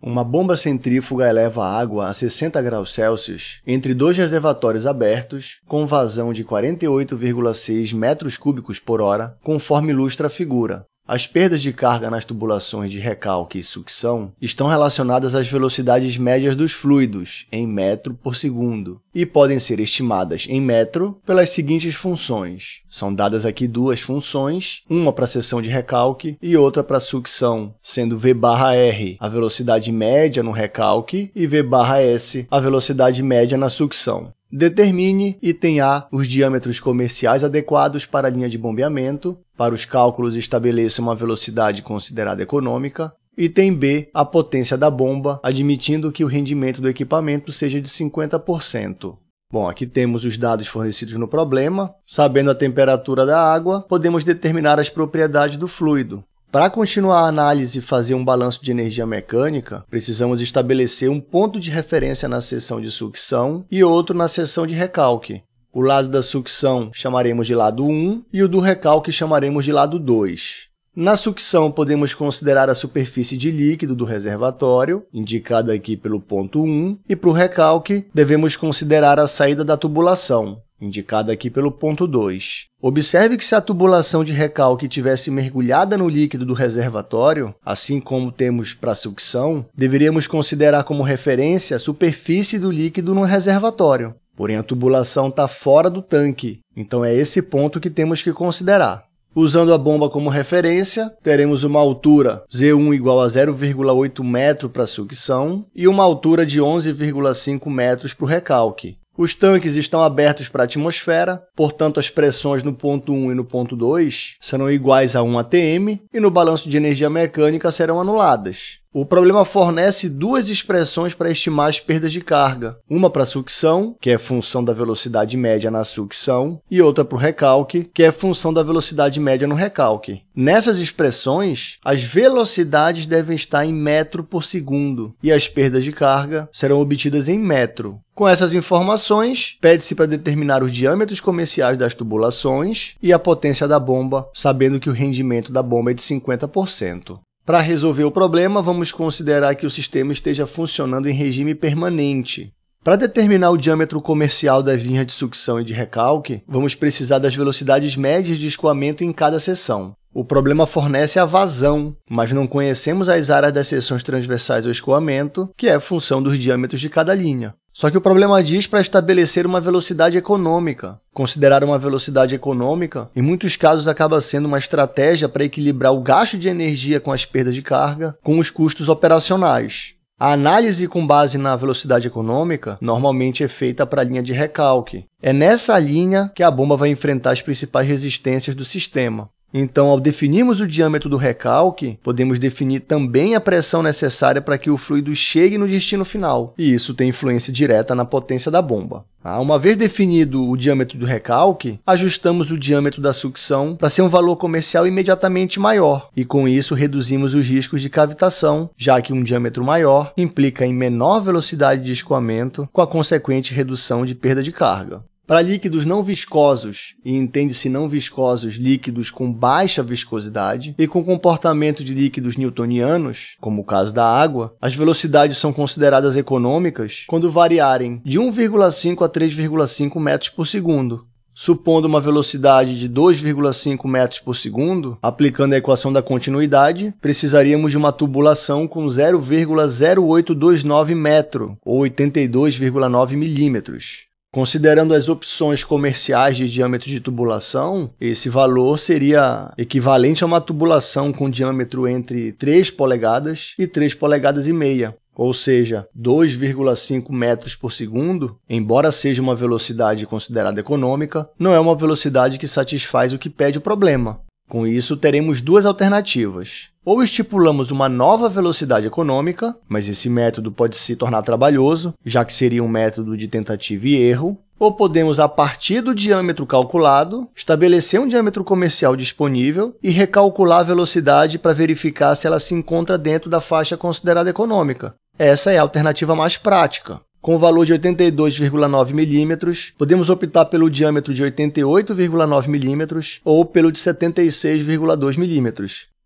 Uma bomba centrífuga eleva a água a 60 graus Celsius entre dois reservatórios abertos, com vazão de 48,6 metros cúbicos por hora, conforme ilustra a figura. As perdas de carga nas tubulações de recalque e sucção estão relacionadas às velocidades médias dos fluidos, em metro por segundo, e podem ser estimadas em metro pelas seguintes funções. São dadas aqui duas funções, uma para a seção de recalque e outra para a sucção, sendo V/R a velocidade média no recalque e V/S a velocidade média na sucção. Determine item A os diâmetros comerciais adequados para a linha de bombeamento. Para os cálculos, estabeleça uma velocidade considerada econômica. Item B, a potência da bomba, admitindo que o rendimento do equipamento seja de 50%. Bom, aqui temos os dados fornecidos no problema. Sabendo a temperatura da água, podemos determinar as propriedades do fluido. Para continuar a análise e fazer um balanço de energia mecânica, precisamos estabelecer um ponto de referência na seção de sucção e outro na seção de recalque. O lado da sucção chamaremos de lado 1 e o do recalque chamaremos de lado 2. Na sucção, podemos considerar a superfície de líquido do reservatório, indicada aqui pelo ponto 1, e para o recalque, devemos considerar a saída da tubulação, indicada aqui pelo ponto 2. Observe que se a tubulação de recalque tivesse mergulhada no líquido do reservatório, assim como temos para a sucção, deveríamos considerar como referência a superfície do líquido no reservatório. Porém, a tubulação está fora do tanque, então é esse ponto que temos que considerar. Usando a bomba como referência, teremos uma altura Z1 igual a 0,8 metro para a sucção e uma altura de 11,5 metros para o recalque. Os tanques estão abertos para a atmosfera, portanto as pressões no ponto 1 e no ponto 2 serão iguais a 1 atm e no balanço de energia mecânica serão anuladas. O problema fornece duas expressões para estimar as perdas de carga: uma para a sucção, que é função da velocidade média na sucção, e outra para o recalque, que é função da velocidade média no recalque. Nessas expressões, as velocidades devem estar em metro por segundo e as perdas de carga serão obtidas em metro. Com essas informações, pede-se para determinar os diâmetros comerciais das tubulações e a potência da bomba, sabendo que o rendimento da bomba é de 50%. Para resolver o problema, vamos considerar que o sistema esteja funcionando em regime permanente. Para determinar o diâmetro comercial das linhas de sucção e de recalque, vamos precisar das velocidades médias de escoamento em cada seção. O problema fornece a vazão, mas não conhecemos as áreas das seções transversais ao escoamento, que é função dos diâmetros de cada linha. Só que o problema diz para estabelecer uma velocidade econômica. Considerar uma velocidade econômica, em muitos casos, acaba sendo uma estratégia para equilibrar o gasto de energia com as perdas de carga com os custos operacionais. A análise com base na velocidade econômica normalmente é feita para a linha de recalque. É nessa linha que a bomba vai enfrentar as principais resistências do sistema. Então, ao definirmos o diâmetro do recalque, podemos definir também a pressão necessária para que o fluido chegue no destino final, e isso tem influência direta na potência da bomba. Tá? Uma vez definido o diâmetro do recalque, ajustamos o diâmetro da sucção para ser um valor comercial imediatamente maior, e com isso reduzimos os riscos de cavitação, já que um diâmetro maior implica em menor velocidade de escoamento, com a consequente redução de perda de carga. Para líquidos não viscosos, e entende-se não viscosos líquidos com baixa viscosidade e com comportamento de líquidos newtonianos, como o caso da água, as velocidades são consideradas econômicas quando variarem de 1,5 a 3,5 metros por segundo. Supondo uma velocidade de 2,5 metros por segundo, aplicando a equação da continuidade, precisaríamos de uma tubulação com 0,0829 metro, ou 82,9 milímetros. Considerando as opções comerciais de diâmetro de tubulação, esse valor seria equivalente a uma tubulação com diâmetro entre 3 polegadas e 3 polegadas e meia, ou seja, 2,5 metros por segundo, embora seja uma velocidade considerada econômica, não é uma velocidade que satisfaz o que pede o problema. Com isso, teremos duas alternativas. Ou estipulamos uma nova velocidade econômica, mas esse método pode se tornar trabalhoso, já que seria um método de tentativa e erro, ou podemos, a partir do diâmetro calculado, estabelecer um diâmetro comercial disponível e recalcular a velocidade para verificar se ela se encontra dentro da faixa considerada econômica. Essa é a alternativa mais prática. Com o valor de 82,9 mm, podemos optar pelo diâmetro de 88,9 mm ou pelo de 76,2 mm.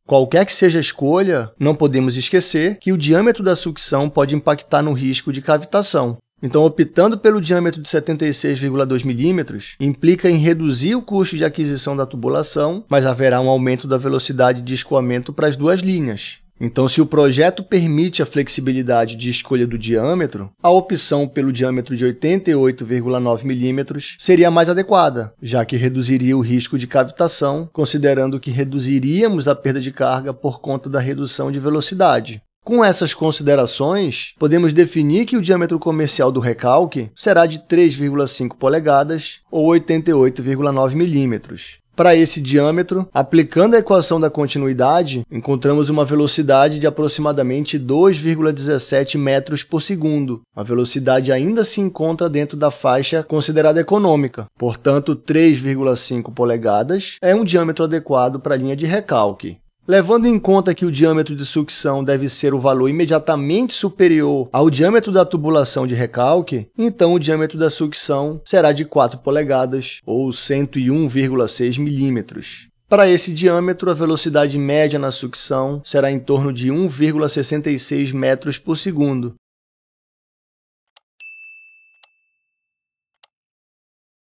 Qualquer que seja a escolha, não podemos esquecer que o diâmetro da sucção pode impactar no risco de cavitação. Então, optando pelo diâmetro de 76,2 mm implica em reduzir o custo de aquisição da tubulação, mas haverá um aumento da velocidade de escoamento para as duas linhas. Então, se o projeto permite a flexibilidade de escolha do diâmetro, a opção pelo diâmetro de 88,9 mm seria mais adequada, já que reduziria o risco de cavitação, considerando que reduziríamos a perda de carga por conta da redução de velocidade. Com essas considerações, podemos definir que o diâmetro comercial do recalque será de 3,5 polegadas ou 88,9 mm. Para esse diâmetro, aplicando a equação da continuidade, encontramos uma velocidade de aproximadamente 2,17 metros por segundo. A velocidade ainda se encontra dentro da faixa considerada econômica, portanto 3,5 polegadas é um diâmetro adequado para a linha de recalque. Levando em conta que o diâmetro de sucção deve ser o valor imediatamente superior ao diâmetro da tubulação de recalque, então o diâmetro da sucção será de 4 polegadas ou 101,6 milímetros. Para esse diâmetro, a velocidade média na sucção será em torno de 1,66 metros por segundo,